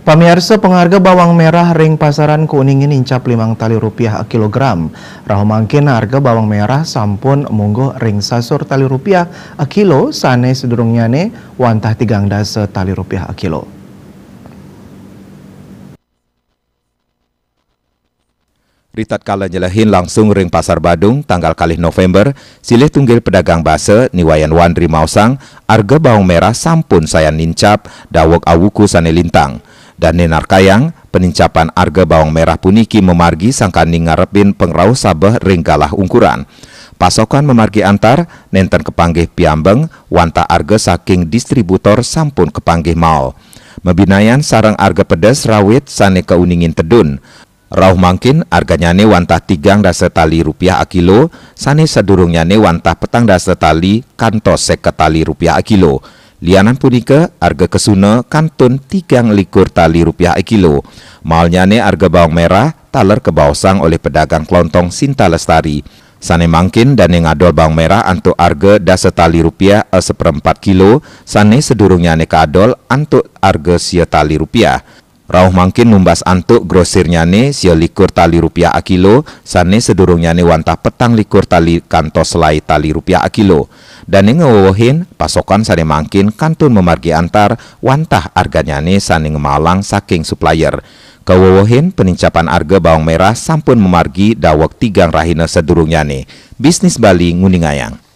Pemirsa pengharga bawang merah ring pasaran kuningin incap limang tali rupiah a kilogram. Rahu mangkin harga bawang merah sampun munggo ring sasur tali rupiah a kilo, sane sedurungnya ne wantah tigang dasa tali rupiah a kilo. Ritat kala jelehin langsung ring pasar Badung tanggal kali November, silih tunggil pedagang base niwayan wandri mausang, arga bawang merah sampun saya nincap, dawok awuku sani lintang. Dan nenar kayang, penincapan arga bawang merah puniki memargi sangka ningarepin pengrau sabah ring galah ungkuran. Pasokan memargi antar, nenten kepanggih piambeng, wanta arga saking distributor sampun kepanggih mau. Mebinayan sarang arga pedas rawit sani keuningin tedun. Rauh mangkin ne wantah tigang dasa tali rupiah a kilo, sane ne wantah petang dasa tali kantos seket tali rupiah a kilo. Lianan punika harga kesuna kantun tigang likur tali rupiah a kilo. ne harga bawang merah taler kebawasang oleh pedagang kelontong Sinta Lestari. Sane mangkin dan yang adol bawang merah antuk harga dasa tali rupiah a seperempat kilo, sane sedurungnya neka adol antuk harga sia tali rupiah. Rauh mangkin numbas antuk grosirnyane sio likur tali rupiah akilo, sane ne wantah petang likur tali kantos selai tali rupiah akilo. yang ngewohin, pasokan sane mangkin kantun memargi antar, wantah ne sane ngemalang saking supplier. kewohin penincapan harga bawang merah sampun memargi dawak tigang rahina sedurungnya ne Bisnis Bali nguningayang.